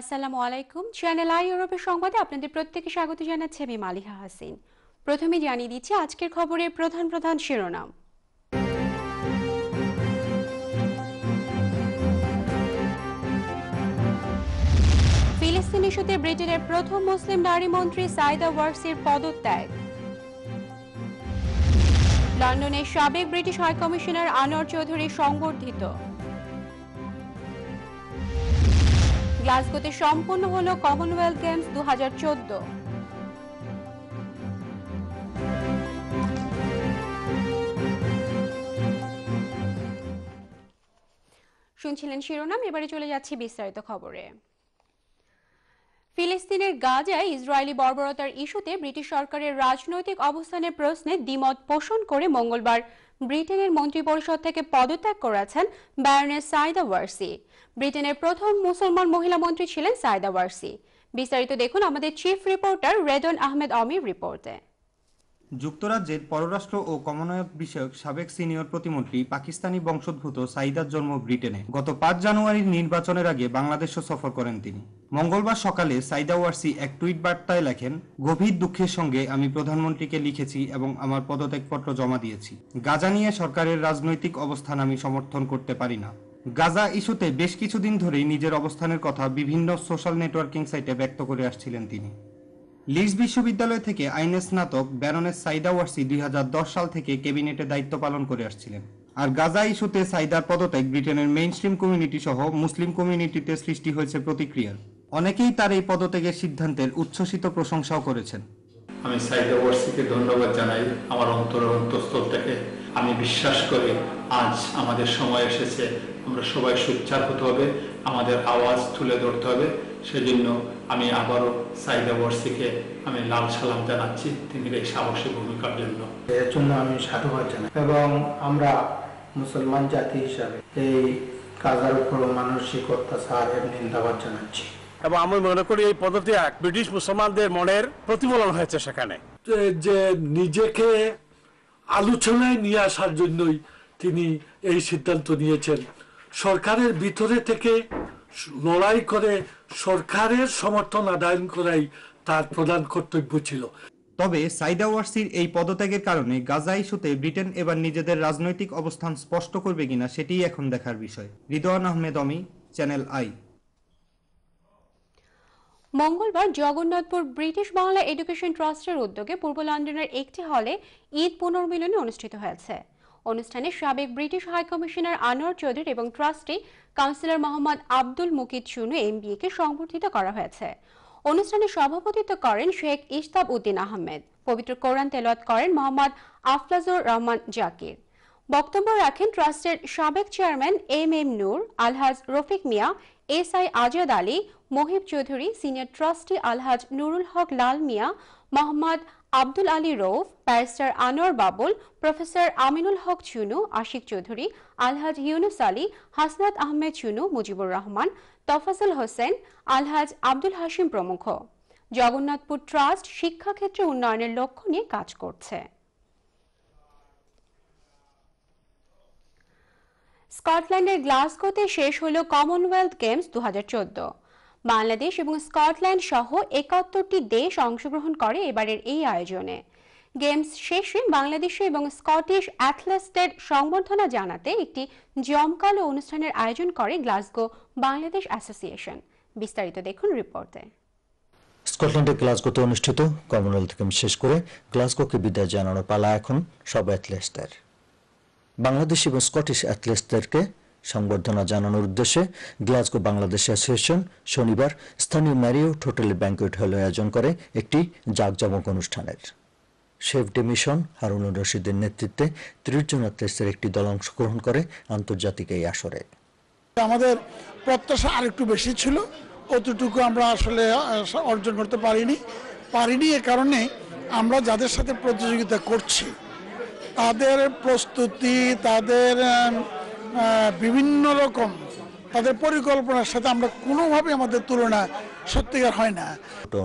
আসসালামু আলাইকুম channel I ইউরোপের সংবাদে আপনাদের প্রত্যেকে স্বাগত জানাচ্ছি আমি মালিহা হাসিন প্রথমে জানিয়ে দিচ্ছি আজকের খবরের প্রধান প্রধান শিরোনাম ফিলিস্তিন ইস্যুতে ব্রিটেনের প্রথম মুসলিম নারী মন্ত্রী সাইদা ওয়ার্কসের পদত্যাগ লন্ডনের সাবেক ব্রিটিশ হাইকমিশনার আনোয়ার চৌধুরী সংবর্ধিত গ্লাসগোতে সম্পন্ন হল কমনওয়েলথ গেমস দু হাজার চোদ্দ শুনছিলেন শিরোনাম এবারে চলে যাচ্ছি বিস্তারিত খবরে ফিলিস্তিনের গাজায় ইসরায়েলি বর্বরতার ইস্যুতে ব্রিটিশ সরকারের রাজনৈতিক অবস্থানের প্রশ্নে দ্বিমত পোষণ করে মঙ্গলবার ব্রিটেনের মন্ত্রিপরিষদ থেকে পদত্যাগ করেছেন ব্যারনের সাইদা ওয়ার্সি ব্রিটেনের প্রথম মুসলমান মহিলা মন্ত্রী ছিলেন সাইদা ওয়ার্সি বিস্তারিত দেখুন আমাদের চিফ রিপোর্টার রেদন আহমেদ অমির রিপোর্টে যুক্তরাজ্যের পররাষ্ট্র ও কমনওয়েলথ বিষয়ক সাবেক সিনিয়র প্রতিমন্ত্রী পাকিস্তানি বংশোদ্ভূত সাইদার জন্ম ব্রিটেনে গত পাঁচ জানুয়ারির নির্বাচনের আগে বাংলাদেশও সফর করেন তিনি মঙ্গলবার সকালে সাইদা ওয়ার্সি এক টুইট বার্তায় লেখেন গভীর দুঃখের সঙ্গে আমি প্রধানমন্ত্রীকে লিখেছি এবং আমার পদত্যাগপত্র জমা দিয়েছি গাজা নিয়ে সরকারের রাজনৈতিক অবস্থান আমি সমর্থন করতে পারি না গাজা ইস্যুতে বেশ কিছুদিন ধরেই নিজের অবস্থানের কথা বিভিন্ন সোশ্যাল নেটওয়ার্কিং সাইটে ব্যক্ত করে আসছিলেন তিনি লিডস বিশ্ববিদ্যালয় থেকে আইনে স্নাতক ব্যারনের সাইদা ওয়ার্সি দুই সাল থেকে ক্যাবিনেটের দায়িত্ব পালন করে আসছিলেন আর গাজা ইস্যুতে সাইদার পদত্যাগ ব্রিটেনের মেইন স্ট্রিম কমিউনিটি সহ মুসলিম কমিউনিটিতে সৃষ্টি হয়েছে প্রতিক্রিয়ার অনেকেই তার এই পদত্যাগের সিদ্ধান্তের উচ্ছ্বসিত প্রশংসাও করেছেন আমি সাইদা ওয়ার্সিকে ধন্যবাদ জানাই আমার অন্তর অন্তঃস্থল থেকে আমি বিশ্বাস করি আজ আমাদের সময় এসেছে আমরা সবাই সোচ্চার হতে হবে আমাদের আওয়াজ তুলে ধরতে হবে সেজন্য আমি আবারও সাইদা বর্ষিকে আমি লাল সালাম জানাচ্ছি তিনি এই সাহসী ভূমিকার জন্য এর জন্য আমি সাধুবাদ জানাই এবং আমরা মুসলমান জাতি হিসাবে এই কাজার উপর মানসিক অত্যাচার এর নিন্দাবাদ জানাচ্ছি এবং আমি মনে করি এই পদ্ধতি এক ব্রিটিশ মুসলমানদের মনের প্রতিফলন হয়েছে সেখানে যে নিজেকে আলোচনায় নিয়ে আসার জন্যই তিনি এই সিদ্ধান্ত নিয়েছেন সরকারের ভিতরে থেকে লড়াই করে সরকারের সমর্থন আদায়ন করাই তার প্রধান কর্তব্য ছিল তবে সাইদা ওয়ার্সির এই পদত্যাগের কারণে গাজা ইস্যুতে ব্রিটেন এবার নিজেদের রাজনৈতিক অবস্থান স্পষ্ট করবে কিনা সেটিই এখন দেখার বিষয় রিদওয়ান আহমেদ অমি চ্যানেল আই মঙ্গলবার জগন্নাথপুর ব্রিটিশ বাংলা এডুকেশন ট্রাস্টের উদ্যোগে পূর্ব লন্ডনের একটি হলে ঈদ পুনর্মিলনী অনুষ্ঠিত হয়েছে অনুষ্ঠানে সাবেক British high commissioner Anwar Chowdhury এবং trustee councillor Mohammad Abdul Mukid Chunu MBA কে সংবর্ধিত করা হয়েছে অনুষ্ঠানে সভাপতিত্ব করেন শেখ ইশতাব উদ্দিন আহমেদ পবিত্র কোরআন তেলত করেন মোহাম্মদ আফলাজুর রহমান জাকির বক্তব্য রাখেন ট্রাস্টের সাবেক chairman M M Noor Alhaj Rafiq Miah S I Azad Ali Mohib Chowdhury senior trustee Alhaj Nurul Haque Lal Miah Mohammad Abdul Ali Rouf barrister Anwar Babul professor Aminul Haque Chunu Ashiq Chowdhury Alhaj Yunus Ali Hasnat Ahmed Chunu Mujibur Rahman Tofasul Hossain Alhaj Abdul Hashim প্রমুখ জগন্নাথপুর ট্রাস্ট শিক্ষাক্ষেত্রে উন্নয়নের লক্ষ্য নিয়ে কাজ করছে স্কটল্যান্ডের গ্লাসগোতে শেষ হল কমনওয়েলথ গেমস দু বাংলাদেশ এবং স্কটল্যান্ড সহ একাত্তরটি দেশ অংশগ্রহণ করে এবারের এই আয়োজনে গেমস শেষে বাংলাদেশে এবং স্কটিশ অ্যাথলেটসদের সংবর্ধনা জানাতে একটি জমকালো অনুষ্ঠানের আয়োজন করে গ্লাসগো বাংলাদেশ অ্যাসোসিয়েশন বিস্তারিত দেখুন রিপোর্টে স্কটল্যান্ডের গ্লাসগোতে অনুষ্ঠিত কমনওয়েলথ গেমস শেষ করে গ্লাসগোকে বিদায় জানানোর পালা এখন সব অ্যাথলেটসদের বাংলাদেশ এবং স্কটিশ অ্যাথলেটসদেরকে সংবর্ধনা জানানোর উদ্দেশ্যে গ্লাসগো বাংলাদেশ অ্যাসোসিয়েশন শনিবার স্থানীয় ম্যারিও হোটেলে ব্যাঙ্কুয়েট হলে আয়োজন করে একটি জাঁকজমক অনুষ্ঠানের শেফ ডে মিশন হারুনুর রশিদের নেতৃত্বে ত্রিশ জন একটি দল অংশগ্রহণ করে আন্তর্জাতিক এই আসরে আমাদের প্রত্যাশা আরেকটু বেশি ছিল অতটুকু আমরা আসলে অর্জন করতে পারিনি পারিনি এ কারণে আমরা যাদের সাথে প্রতিযোগিতা করছি তাদের প্রস্তুতি তাদের বিভিন্ন রকম তাদের পরিকল্পনার সাথে আমরা কোনোভাবে আমাদের তুলনা সত্যিকার হয় না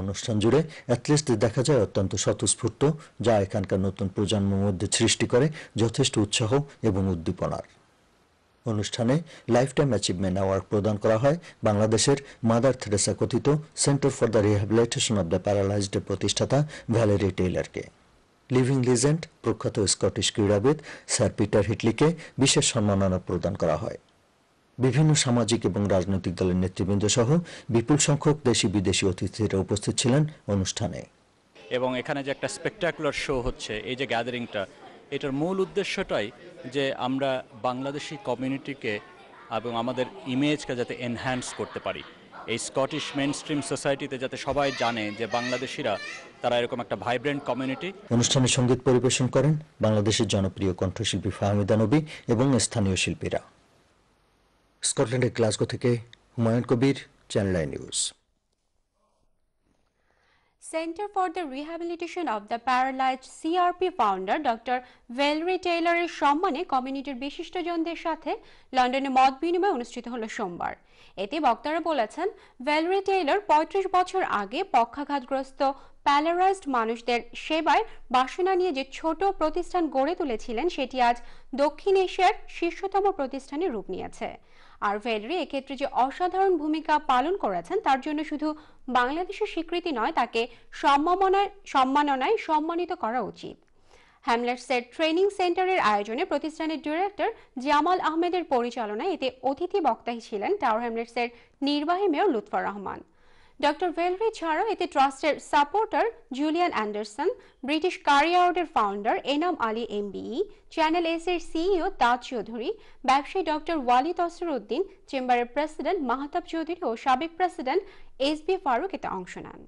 অনুষ্ঠান জুড়ে অ্যাথলিস্ট দেখা যায় অত্যন্ত স্বতঃস্ফূর্ত যা এখানকার নতুন প্রজন্মের মধ্যে সৃষ্টি করে যথেষ্ট উৎসাহ এবং উদ্দীপনার অনুষ্ঠানে লাইফ টাইম অ্যাচিভমেন্ট অ্যাওয়ার্ড প্রদান করা হয় বাংলাদেশের মাদার থেরেসা কথিত centre for the rehabilitation of the paralysed প্রতিষ্ঠাতা ভ্যালেরি টেইলারকে লিভিং লিজেন্ড প্রখ্যাত স্কটিশ ক্রীড়াবিদ স্যার পিটার হিটলিকে বিশেষ সম্মাননা প্রদান করা হয় বিভিন্ন সামাজিক এবং রাজনৈতিক দলের নেতৃবৃন্দ সহ বিপুল সংখ্যক দেশি বিদেশি অতিথিরা উপস্থিত ছিলেন অনুষ্ঠানে এবং এখানে যে একটা স্পেকটাকুলার শো হচ্ছে এই যে গ্যাদারিংটা এটার মূল উদ্দেশ্যটাই যে আমরা বাংলাদেশি কমিউনিটিকে এবং আমাদের ইমেজকে যাতে এনহ্যান্স করতে পারি এই স্কটিশ মেন স্ট্রিম সোসাইটিতে যাতে সবাই জানে যে বাংলাদেশিরা তারা এরকম একটা ভাইব্রেন্ট কমিউনিটি অনুষ্ঠানে সঙ্গীত পরিবেশন করেন বাংলাদেশের জনপ্রিয় কণ্ঠশিল্পী ফাহমিদা নবী এবং স্থানীয় শিল্পীরা স্কটল্যান্ডের গ্লাসগো থেকে Humayun Kabir channel news centre for the rehabilitation of the paralyse CRP founder doctor Valerie টেইলরের সম্মানে কমিউনিটির বিশিষ্টজনদের সাথে লন্ডনে মত বিনিময় অনুষ্ঠিত হলো সোমবার এতে বক্তারা বলেছেন ভেলরি টেইলর পঁয়ত্রিশ বছর আগে পক্ষাঘাতগ্রস্ত প্যালারাইজড মানুষদের সেবায় বাসনা নিয়ে যে ছোট প্রতিষ্ঠান গড়ে তুলেছিলেন সেটি আজ দক্ষিণ এশিয়ার শীর্ষতম প্রতিষ্ঠানে রূপ নিয়েছে আর ভেলরি এক্ষেত্রে যে অসাধারণ ভূমিকা পালন করেছেন তার জন্য শুধু বাংলাদেশের স্বীকৃতি নয় তাকে সম্মাননায় সম্মাননায় সম্মানিত করা উচিত হ্যামলেটসের ট্রেনিং সেন্টারের আয়োজনে প্রতিষ্ঠানের ডিরেক্টর জামাল আহমেদের পরিচালনায় এতে অতিথি বক্তাই ছিলেন টাওয়ার হ্যামলেটসের নির্বাহী mayor Lutfur Rahman doctor Valerie ছাড়াও এতে ট্রাস্টের সাপোর্টার জুলিয়ান অ্যান্ডারসন ব্রিটিশ কারিয়াউডের founder Enam Ali MBE channel S এর সিইও তাজ চৌধুরী ব্যবসায়ী ডক্টর ওয়ালিদ অসর উদ্দিন চেম্বারের প্রেসিডেন্ট মাহতাব চৌধুরী ও সাবেক প্রেসিডেন্ট এস বি ফারুক এতে অংশ নেন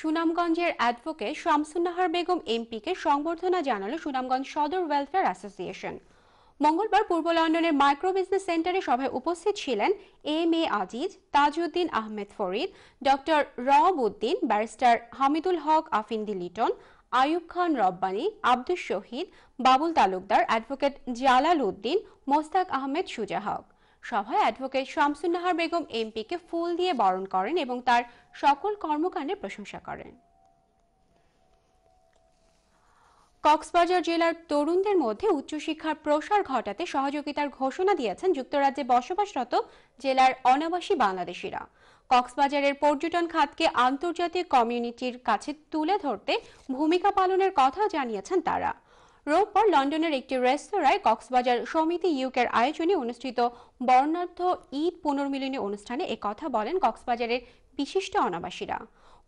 সুনামগঞ্জের অ্যাডভোকেট শামসুন্নাহার বেগম এমপিকে সংবর্ধনা জানালো সুনামগঞ্জ সদর ওয়েলফেয়ার অ্যাসোসিয়েশন মঙ্গলবার পূর্ব লন্ডনের মাইক্রো বিজনেস সেন্টারে সভায় উপস্থিত ছিলেন M A Aziz Tajuddin Ahmed Farid doctor Rob Uddin barrister Hamidul Haque Afindi Liton Ayub Khan Rabbani Abdus Shahid Babul Talukdar advocate Jalal Uddin Mostaq Ahmed Suja Haque সভায় অ্যাডভোকেট শামসুন্নাহার বেগম এমপিকে ফুল দিয়ে বরণ করেন এবং তার সকল কর্মকাণ্ডের প্রশংসা করেন কক্সবাজার জেলার তরুণদের মধ্যে উচ্চশিক্ষার প্রসার ঘটাতে সহযোগিতার ঘোষণা দিয়েছেন যুক্তরাজ্যে বসবাসরত জেলার অনাবাসী বাংলাদেশিরা কক্সবাজারের পর্যটন খাতকে আন্তর্জাতিক কমিউনিটির কাছে তুলে ধরতে ভূমিকা পালনের কথা জানিয়েছেন তারা রোববার লন্ডনের একটি রেস্তোরাঁয় কক্সবাজার সমিতি ইউকের আয়োজনে অনুষ্ঠিত বর্ণাঢ্য ঈদ পুনর্মিলনী অনুষ্ঠানে কথা বলেন কক্সবাজারের বিশিষ্ট অনাবাসীরা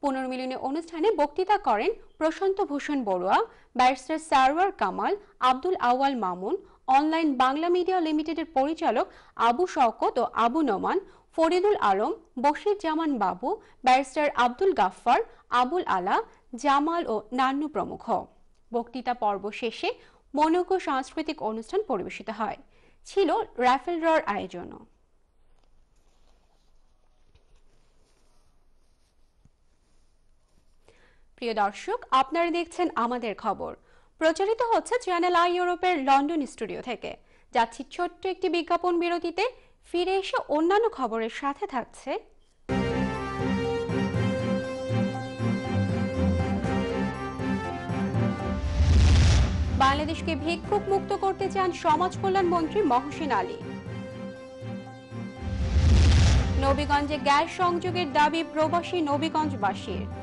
পুনর্মিলনী অনুষ্ঠানে বক্তৃতা করেন Prashanta Bhushan Barua barrister Sarwar Kamal Abdul Awal Mamun online Bangla media লিমিটেডের পরিচালক আবু শওকত ও আবু নমান ফরিদুল আলম বশির জামান বাবু ব্যারিস্টার আব্দুল গাফফার আবুল আলা জামাল ও নান্নু প্রমুখ বক্তৃতা পর্ব শেষে মনোজ্ঞ সাংস্কৃতিক অনুষ্ঠান পরিবেশিত হয় ছিল রাফেল ড্রর আয়োজনও প্রিয় দর্শক আপনারা দেখছেন আমাদের খবর প্রচারিত হচ্ছে চ্যানেল আই ইউরোপের লন্ডন স্টুডিও থেকে যাচ্ছি ছোট্ট একটি বিজ্ঞাপন বিরতিতে ফিরে এসে অন্যান্য খবরের সাথে থাকছে বাংলাদেশকে ভিক্ষুক মুক্ত করতে চান সমাজ কল্যাণ মন্ত্রী মহসিন আলী নবীগঞ্জে গ্যাস সংযোগের দাবি প্রবাসী নবীগঞ্জবাসীর